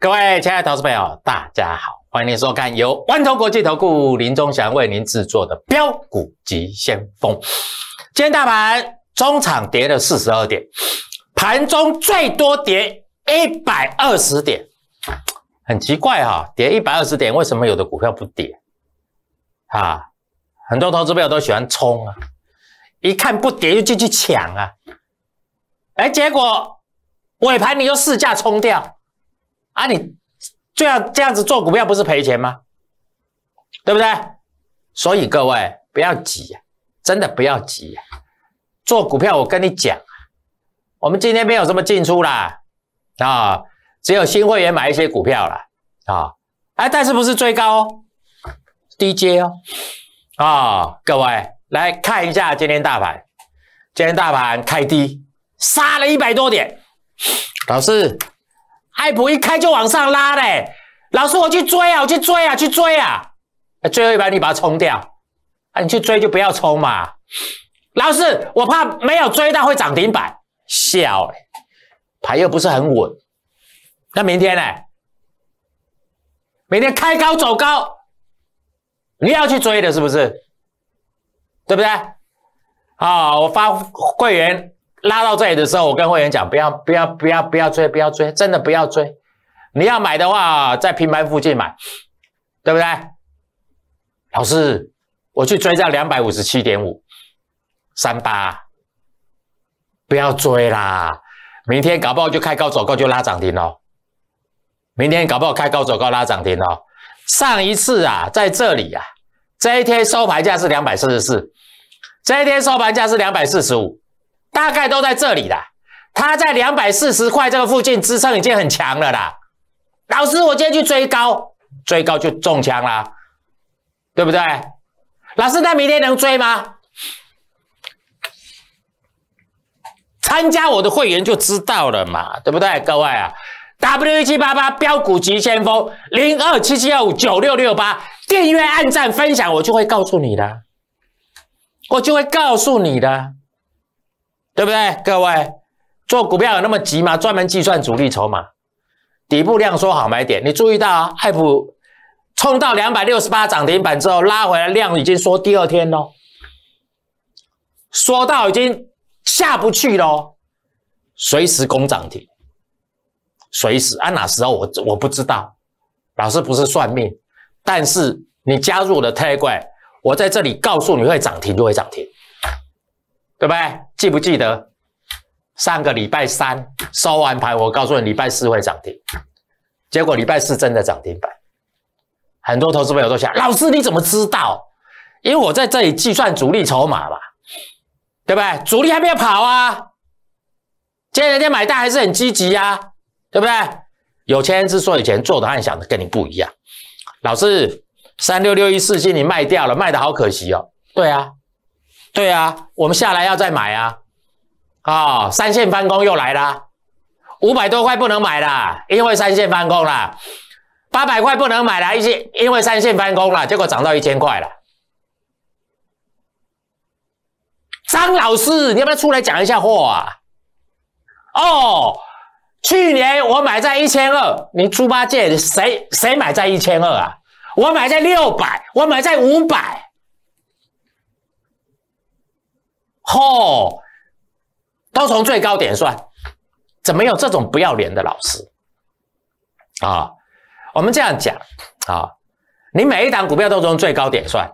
各位亲爱的投资朋友，大家好，欢迎收看由万通国际投顾林忠祥为您制作的标股急先锋。今天大盘中场跌了四十二点，盘中最多跌一百二十点，很奇怪哈，跌一百二十点，为什么有的股票不跌？啊，很多投资朋友都喜欢冲啊，一看不跌就进去抢啊，哎，结果尾盘你又试驾冲掉。啊，你这样这样子做股票不是赔钱吗？对不对？所以各位不要急呀，真的不要急呀。做股票我跟你讲，我们今天没有什么进出啦，啊，只有新会员买一些股票啦。啊，哎，但是不是追高哦，低阶哦，啊，各位来看一下今天大盘，今天大盘开低，杀了一百多点，老师。艾普一开就往上拉嘞，老师，我去追啊，我去追啊，去追啊！最后一把你把它冲掉，啊，你去追就不要冲嘛。老师，我怕没有追到会涨停板，小牌又不是很稳。那明天呢？明天开高走高，你要去追的是不是？对不对？好，我发会员。拉到这里的时候，我跟会员讲：不要，不要，不要，不要追，不要追，真的不要追。你要买的话，在平盘附近买，对不对？老师，我去追价两百五十七点五三八，不要追啦！明天搞不好就开高走高，就拉涨停哦。明天搞不好开高走高，拉涨停哦。上一次啊，在这里啊，这一天收盘价是两百四十四，这一天收盘价是两百四十五。大概都在这里啦。它在两百四十块这个附近支撑已经很强了啦。老师，我今天去追高，追高就中枪啦，对不对？老师，那明天能追吗？参加我的会员就知道了嘛，对不对，各位啊？W 一七八八标股急先锋零二七七二五九六六八，订阅、按赞、分享，我就会告诉你的，我就会告诉你的。对不对？各位做股票有那么急吗？专门计算主力筹码、底部量缩好买点。你注意到啊，爱普冲到两百六十八涨停板之后拉回来，量已经缩，第二天喽，缩到已经下不去了，随时攻涨停，随时啊哪时候我我不知道，老师不是算命，但是你加入了 Tiger，我在这里告诉你会涨停就会涨停。对不对？记不记得上个礼拜三收完盘，我告诉你礼拜四会涨停，结果礼拜四真的涨停板。很多投资朋友都想，老师你怎么知道？因为我在这里计算主力筹码吧，对不对？主力还没有跑啊，今天人家买单还是很积极呀，对不对？有钱人之所以钱做的和想的跟你不一样。老师，三六六一四，建你卖掉了，卖的好可惜哦。对啊。对啊，我们下来要再买啊！啊，三线翻工又来了，五百多块不能买了，因为三线翻工了。八百块不能买了，因为因为三线翻工了，结果涨到一千块了。张老师，你要不要出来讲一下啊？哦，去年我买在一千二，你猪八戒，谁谁买在一千二啊？我买在六百，我买在五百。哦，都从最高点算，怎么有这种不要脸的老师啊？我们这样讲啊，你每一档股票都从最高点算。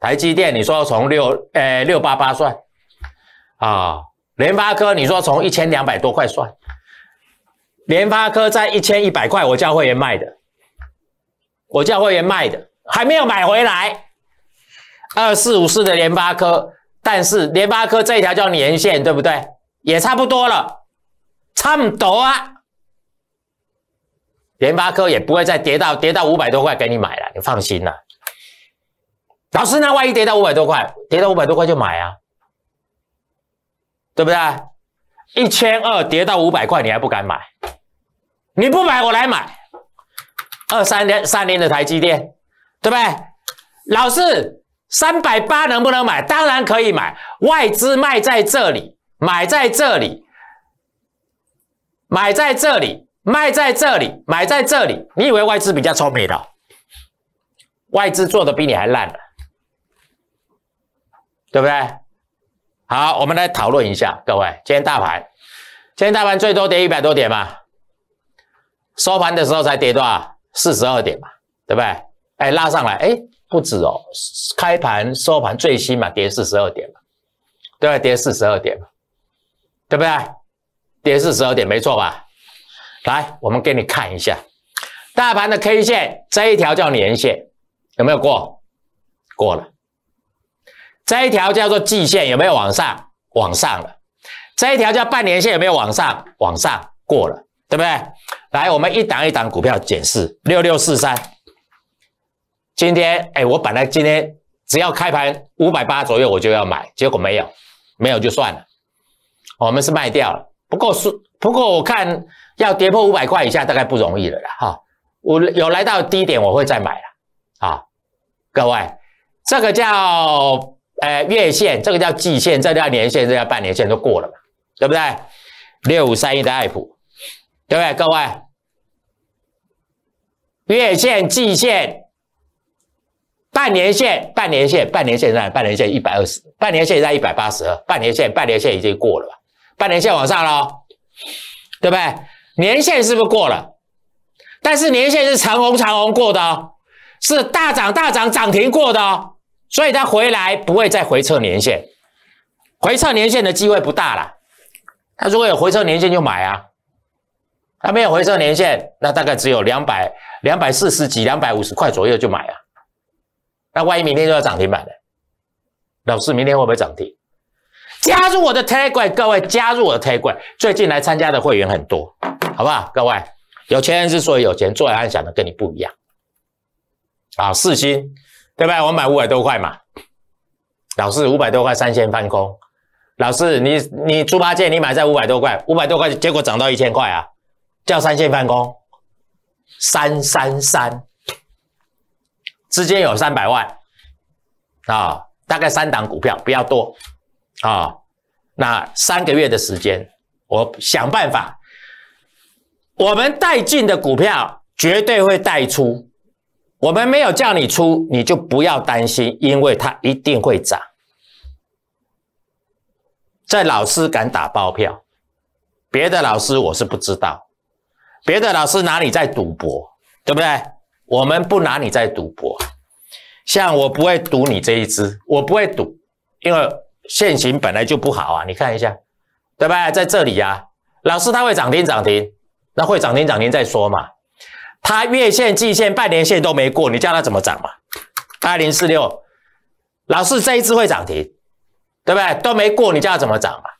台积电，你说从六呃六八八算啊？联发科，你说从一千两百多块算？联发科在一千一百块，我叫会员卖的，我叫会员卖的，还没有买回来。二四五四的联发科。但是联发科这一条叫年线，对不对？也差不多了，差不多啊。联发科也不会再跌到跌到五百多块给你买了，你放心了。老师，那万一跌到五百多块，跌到五百多块就买啊，对不对？一千二跌到五百块，你还不敢买？你不买，我来买。二三年三年的台积电，对不对？老师。三百八能不能买？当然可以买。外资卖在这里，买在这里，买在这里，卖在这里，买在这里。你以为外资比较聪明的？外资做的比你还烂了，对不对？好，我们来讨论一下，各位，今天大盘，今天大盘最多跌一百多点嘛？收盘的时候才跌多少？四十二点嘛，对不对？哎，拉上来，哎。不止哦，开盘收盘最新嘛，跌四十二点嘛，对吧？跌四十二点嘛，对不对？跌四十二点没错吧？来，我们给你看一下大盘的 K 线，这一条叫年线，有没有过？过了。这一条叫做季线，有没有往上？往上了。这一条叫半年线，有没有往上？往上过了，对不对？来，我们一档一档股票减示，六六四三。今天哎，我本来今天只要开盘五百八左右我就要买，结果没有，没有就算了。我们是卖掉了，不过是不过我看要跌破五百块以下大概不容易了啦哈。我有来到低点我会再买了啊，各位，这个叫呃月线，这个叫季线，这叫年线，这叫半年线都过了嘛，对不对？六五三一的爱普，对不对，各位？月线、季线。半年线，半年线，半年线在，半年线一百二十，半年线在一百八十二，半年线，半年线已经过了吧？半年线往上喽，对不对？年线是不是过了？但是年线是长红长红过的，哦，是大涨大涨涨停过的，哦，所以它回来不会再回撤年线，回撤年线的机会不大了。它如果有回撤年线就买啊，它没有回撤年线，那大概只有两百两百四十几、两百五十块左右就买啊。那万一明天就要涨停板呢？老师，明天会不会涨停？加入我的 Take 怪，各位加入我的 Take 怪，最近来参加的会员很多，好不好？各位，有钱人之所以有钱，做暗想的跟你不一样。啊，四星，对不对？我买五百多块嘛。老师，五百多块三线翻空。老师，你你猪八戒，你买在五百多块，五百多块结果涨到一千块啊？叫三线翻空，三三三。之间有三百万啊，大概三档股票不要多啊。那三个月的时间，我想办法，我们带进的股票绝对会带出。我们没有叫你出，你就不要担心，因为它一定会涨。在老师敢打包票，别的老师我是不知道，别的老师哪里在赌博，对不对？我们不拿你在赌博，像我不会赌你这一只，我不会赌，因为现形本来就不好啊。你看一下，对不在这里呀，老师他会涨停涨停，那会涨停涨停再说嘛。他月线、季线、半年线都没过，你叫他怎么涨嘛？二零四六，老师这一支会涨停，对不对？都没过，你叫他怎么涨嘛？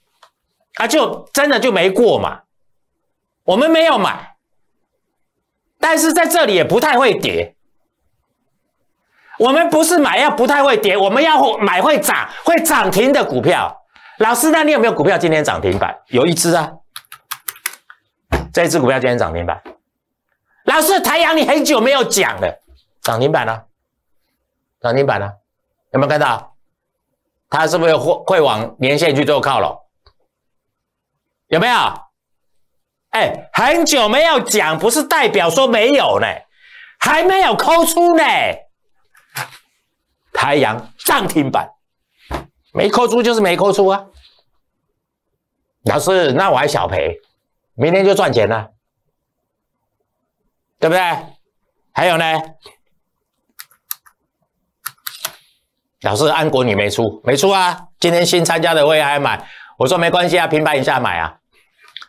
啊，就真的就没过嘛。我们没有买。但是在这里也不太会跌。我们不是买要不太会跌，我们要买会涨、会涨停的股票。老师，那你有没有股票今天涨停板？有一只啊，这一只股票今天涨停板。老师，太阳，你很久没有讲了，涨停板啊，涨停板啊，有没有看到？它是不是会会往年线去做靠拢？有没有？哎，很久没有讲，不是代表说没有呢，还没有扣出呢。太阳涨停板，没扣出就是没扣出啊。老师，那我还小赔，明天就赚钱了，对不对？还有呢，老师，安国你没出，没出啊？今天新参加的我也还买，我说没关系啊，平板以下买啊。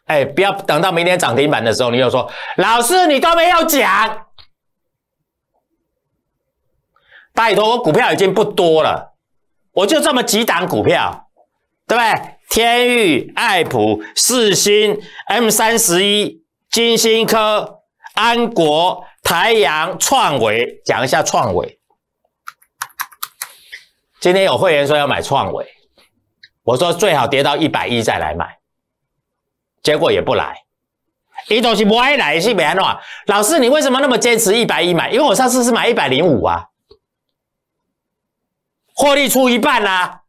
哎，不要等到明天涨停板的时候，你又说老师你都没有讲，拜托我股票已经不多了，我就这么几档股票，对不对？天域、爱普、四新、M 三十一、金星科、安国、台阳、创维，讲一下创维。今天有会员说要买创维，我说最好跌到一百一再来买。结果也不来，李总是不爱来，是没来的老师，你为什么那么坚持一百亿买？因为我上次是买一百零五啊，获利出一半啦。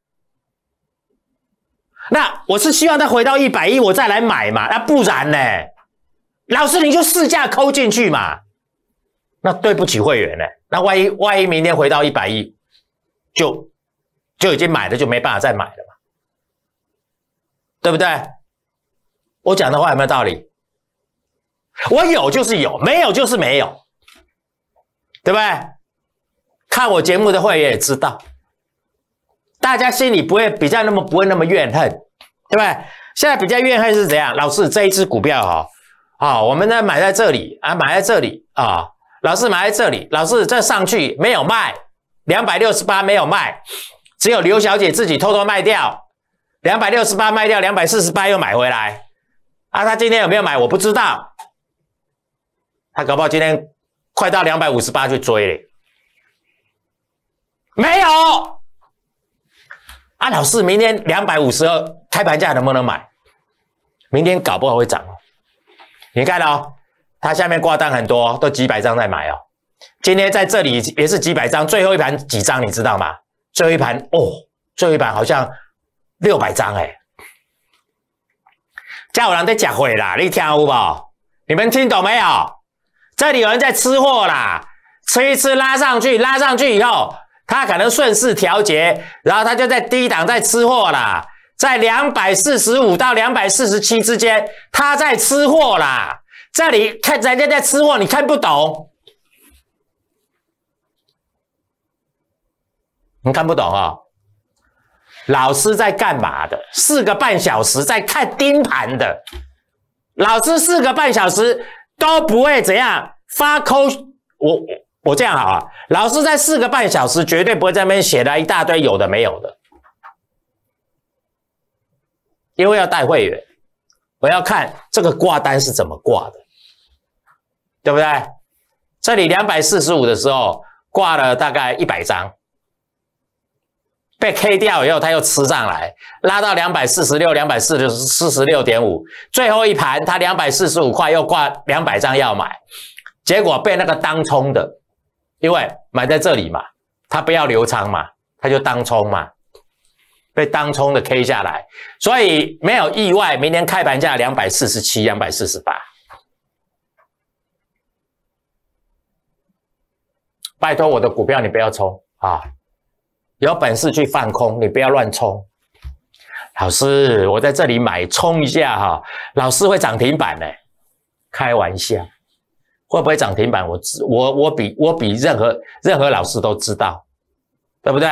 那我是希望他回到一百亿，我再来买嘛。那不然呢？老师，你就试价抠进去嘛。那对不起会员呢？那万一万一明天回到一百亿，就就已经买了，就没办法再买了嘛，对不对？我讲的话有没有道理？我有就是有，没有就是没有，对不对？看我节目的会员也知道，大家心里不会比较那么不会那么怨恨，对不对？现在比较怨恨是怎样？老师这一只股票哈，好，我们呢买在这里啊，买在这里啊，老师买在这里，老师这上去没有卖，两百六十八没有卖，只有刘小姐自己偷偷卖掉，两百六十八卖掉，两百四十八又买回来。啊，他今天有没有买？我不知道。他搞不好今天快到两百五十八去追嘞。没有。啊，老师，明天两百五十二开盘价能不能买？明天搞不好会涨哦。你看哦，他下面挂单很多，都几百张在买哦。今天在这里也是几百张，最后一盘几张，你知道吗？最后一盘哦，最后一盘好像六百张哎。下有人在吃货啦，你听唔到？你们听懂没有？这里有人在吃货啦，吃一吃拉上去，拉上去以后，他可能顺势调节，然后他就在低档在吃货啦，在两百四十五到两百四十七之间，他在吃货啦。这里看人家在吃货，你看不懂？你看不懂啊？老师在干嘛的？四个半小时在看盯盘的。老师四个半小时都不会怎样发扣。我我这样好啊。老师在四个半小时绝对不会在那边写了一大堆有的没有的，因为要带会员，我要看这个挂单是怎么挂的，对不对？这里两百四十五的时候挂了大概一百张。被 K 掉以后，他又吃上来，拉到两百四十六、两百四十四十六点五。最后一盘，他两百四十五块又挂两百张要买，结果被那个当冲的，因为买在这里嘛，他不要留仓嘛，他就当冲嘛，被当冲的 K 下来，所以没有意外，明天开盘价两百四十七、两百四十八。拜托我的股票你不要冲啊！有本事去放空，你不要乱冲。老师，我在这里买冲一下哈，老师会涨停板呢？开玩笑，会不会涨停板？我知我我比我比任何任何老师都知道，对不对？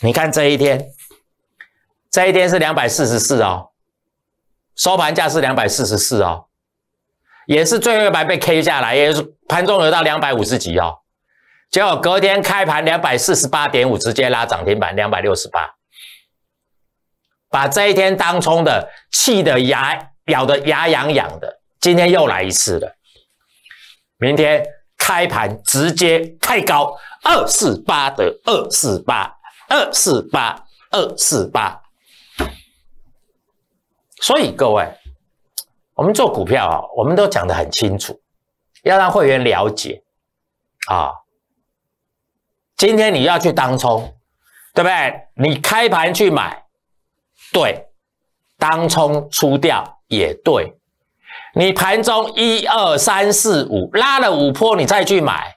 你看这一天，这一天是两百四十四哦，收盘价是两百四十四哦，也是最后一盘被 K 下来，也是盘中有到两百五十几哦。结果隔天开盘两百四十八点五，直接拉涨停板两百六十八，把这一天当冲的气的牙咬得牙痒痒的。今天又来一次了，明天开盘直接开高二四八的二四八二四八二四八。所以各位，我们做股票啊，我们都讲的很清楚，要让会员了解啊。今天你要去当冲，对不对？你开盘去买，对，当冲出掉也对。你盘中一二三四五拉了五波，你再去买，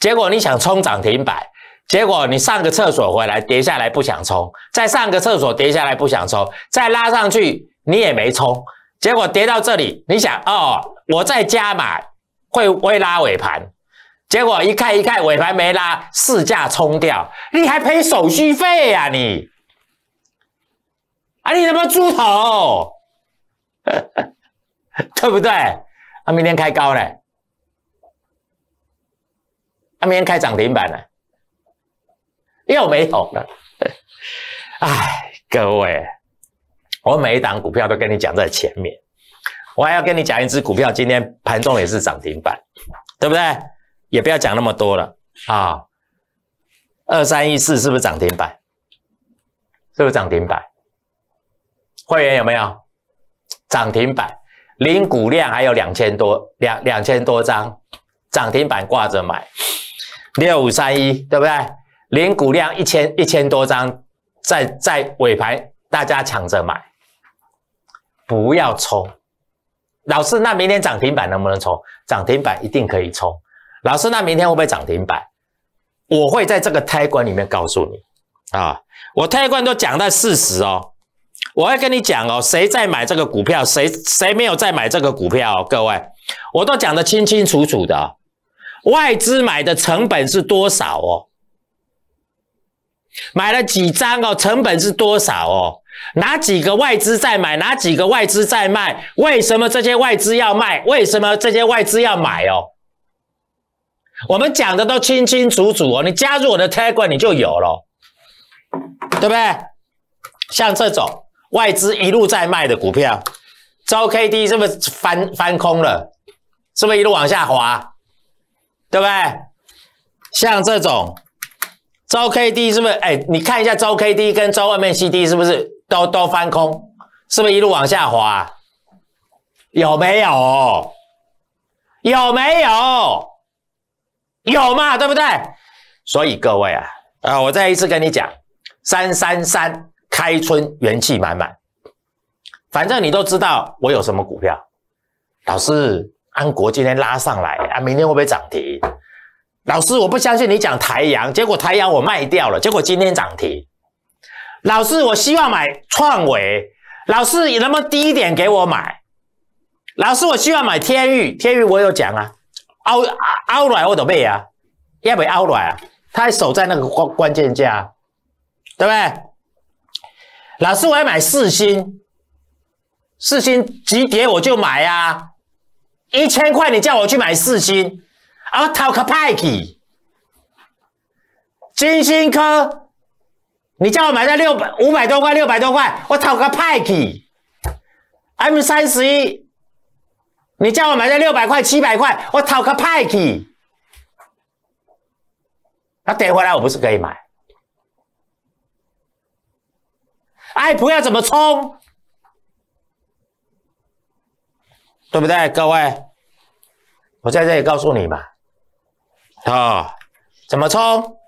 结果你想冲涨停板，结果你上个厕所回来跌下来不想冲，再上个厕所跌下来不想冲，再拉上去你也没冲，结果跌到这里，你想哦，我再加买会会拉尾盘。结果一看一看尾盘没拉，市价冲掉，你还赔手续费呀你？啊，你他妈猪头，对不对？啊，明天开高了，啊，明天开涨停板了，又没有了。哎，各位，我每一档股票都跟你讲在前面，我还要跟你讲一只股票，今天盘中也是涨停板，对不对？也不要讲那么多了啊！二三一四是不是涨停板？是不是涨停板？会员有没有涨停板？零股量还有两千多两两千多张，涨停板挂着买六五三一，对不对？零股量一千一千多张，在在尾盘大家抢着买，不要冲。老师，那明天涨停板能不能冲？涨停板一定可以冲。老师，那明天会不会涨停板？我会在这个胎管里面告诉你啊。我胎管都讲到事实哦。我会跟你讲哦，谁在买这个股票，谁谁没有在买这个股票，各位，我都讲得清清楚楚的。外资买的成本是多少哦？买了几张哦？成本是多少哦？哪几个外资在买？哪几个外资在卖？为什么这些外资要卖？为什么这些外资要买？哦？我们讲的都清清楚楚哦，你加入我的 Telegram，你就有了，对不对？像这种外资一路在卖的股票，周 K D 是不是翻翻空了？是不是一路往下滑？对不对？像这种周 K D 是不是？哎，你看一下周 K D 跟周外面 C D 是不是都都翻空？是不是一路往下滑？有没有？有没有？有嘛，对不对？所以各位啊，啊，我再一次跟你讲，三三三开春元气满满。反正你都知道我有什么股票。老师，安国今天拉上来啊，明天会不会涨停？老师，我不相信你讲台阳，结果台阳我卖掉了，结果今天涨停。老师，我希望买创维。老师，你能不能低一点给我买？老师，我希望买天域，天域我有讲啊，欧。凹落我都买啊，要不要凹落啊？他还守在那个关关键价，对不对？老师，我要买四星，四星急跌我就买啊！一千块你叫我去买四星，我讨个派屁！金星科，你叫我买在六百五百多块，六百多块，我讨个派屁！M 三十一。你叫我买在六百块、七百块，我讨个派去，他跌回来，我不是可以买？爱普要怎么充？对不对，各位？我在这里告诉你嘛，啊，怎么充？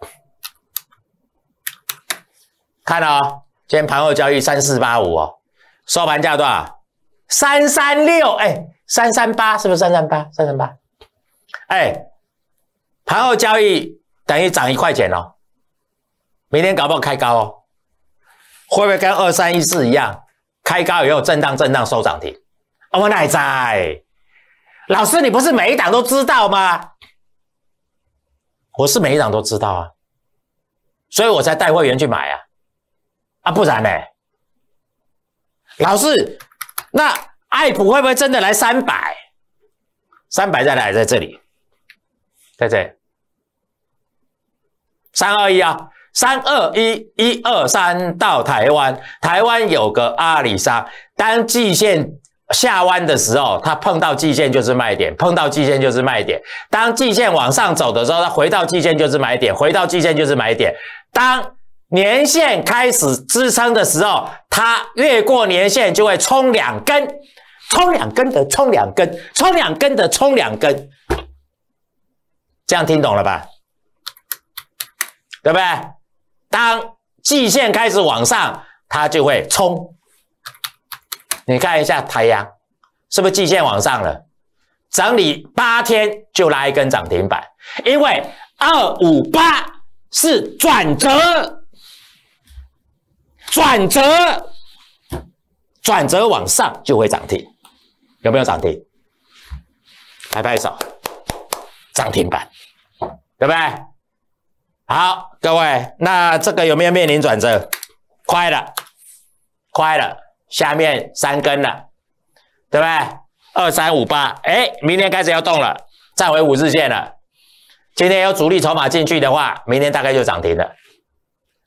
看啊，今天盘后交易三四八五哦，收盘价多少？三三六哎。三三八是不是三三八？三三八，哎，盘后交易等于涨一块钱哦。明天搞不好开高哦，会不会跟二三一四一样，开高以后震荡震荡收涨停？我奶在？老师，你不是每一档都知道吗？我是每一档都知道啊，所以我才带会员去买啊。啊，不然呢？老师，那。爱普会不会真的来三百？三百在哪？在这里，在这。三二一啊，三二一，一二三到台湾。台湾有个阿里山。当季线下弯的时候，它碰到季线就是卖点；碰到季线就是卖点。当季线往上走的时候，它回到季线就是买点；回到季线就是买点。当年线开始支撑的时候，它越过年线就会冲两根。冲两根的冲两根，冲两根的冲两根，这样听懂了吧？对不对？当季线开始往上，它就会冲。你看一下太阳，是不是季线往上了？整理八天就拉一根涨停板，因为二五八是转折，转折，转折往上就会涨停。有没有涨停？拍拍手，涨停板，对不对？好，各位，那这个有没有面临转折？快了，快了，下面三根了，对不对？二三五八，哎，明天开始要动了，站回五日线了。今天有主力筹码进去的话，明天大概就涨停了。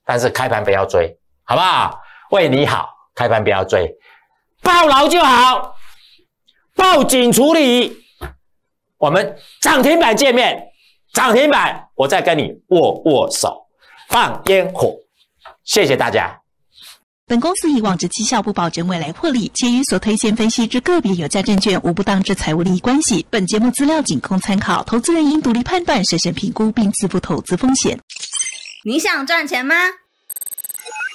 但是开盘不要追，好不好？为你好，开盘不要追，抱牢就好。报警处理，我们涨停板见面，涨停板，我再跟你握握手，放烟火，谢谢大家。本公司以往之绩效不保证未来获利，且与所推荐分析之个别有价证券无不当之财务利益关系。本节目资料仅供参考，投资人应独立判断、审慎评估并自负投资风险。你想赚钱吗？